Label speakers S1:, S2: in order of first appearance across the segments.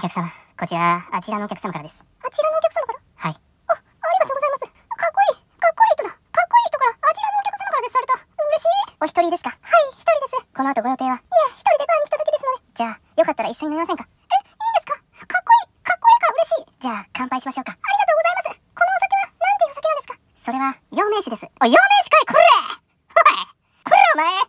S1: お客様、こちら、あちらのお客様からです。あちらのお客様からはい。あ、ありがとうございます。かっこいい、かっこいい人だ。かっこいい人から、あちらのお客様からですされた。嬉しい。お一人ですかはい、一人です。この後ご予定はいや、一人でバーに来ただけですので。じゃあ、よかったら一緒に飲みませんかえ、いいんですかかっこいい、かっこいいから嬉しい。じゃあ、乾杯しましょうか。ありがとうございます。このお酒は、なんていうお酒なんですかそれは、陽明酒です。お、陽明酒かいこれい、これお前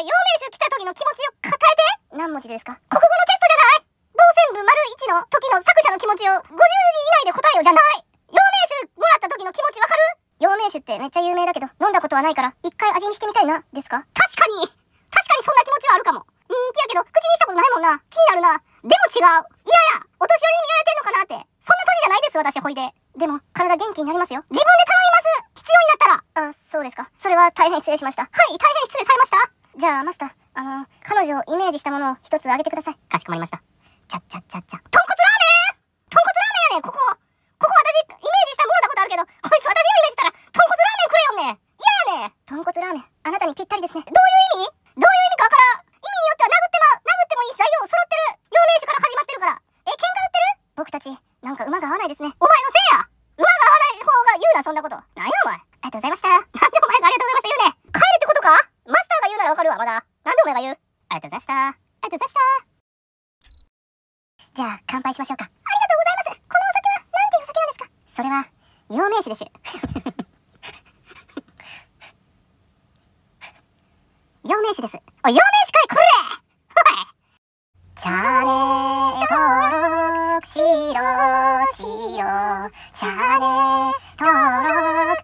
S1: で4名来た時の気持ちを抱えて何文字ですか国語のテストじゃない傍線部丸1の時の作者の気持ちを50字以内で答えよじゃない陽明酒もらった時の気持ちわかる陽明酒ってめっちゃ有名だけど飲んだことはないから一回味見してみたいなですか確かに確かにそんな気持ちはあるかも人気やけど口にしたことないもんな気になるなでも違ういやいやお年寄りに見られてんのかなってそんな年じゃないです私ほいででも体元気になりますよ自分で頼みます必要になったらあそうですかそれは大変失礼しましたはい大変失礼されましたじゃあ、マスター、あの彼女をイメージしたものを一つあげてください。かしこまりました。ちゃっちゃっちゃっちゃ。豚骨ラーメン豚骨ラーメンやねここここ私、イメージしたものだことあるけど、こいつ私がイメージしたら、豚骨ラーメンくれよね嫌やね豚骨ラーメン、あなたにぴったりですね。どういう意味どういう意味かわからん意味によっては殴っても殴ってもいい材料揃ってる両名手から始まってるからえ、喧嘩売ってる僕たち、なんか馬が合わないですね。おとうございました。ありがとうございました。じゃあ、乾杯しましょうか。ありがとうございます。このお酒は、なんていうお酒なんですかそれは、陽明酒でしゅ。陽明酒です。お、陽明酒かいこれチャレ登録しろしろ。チャレ登録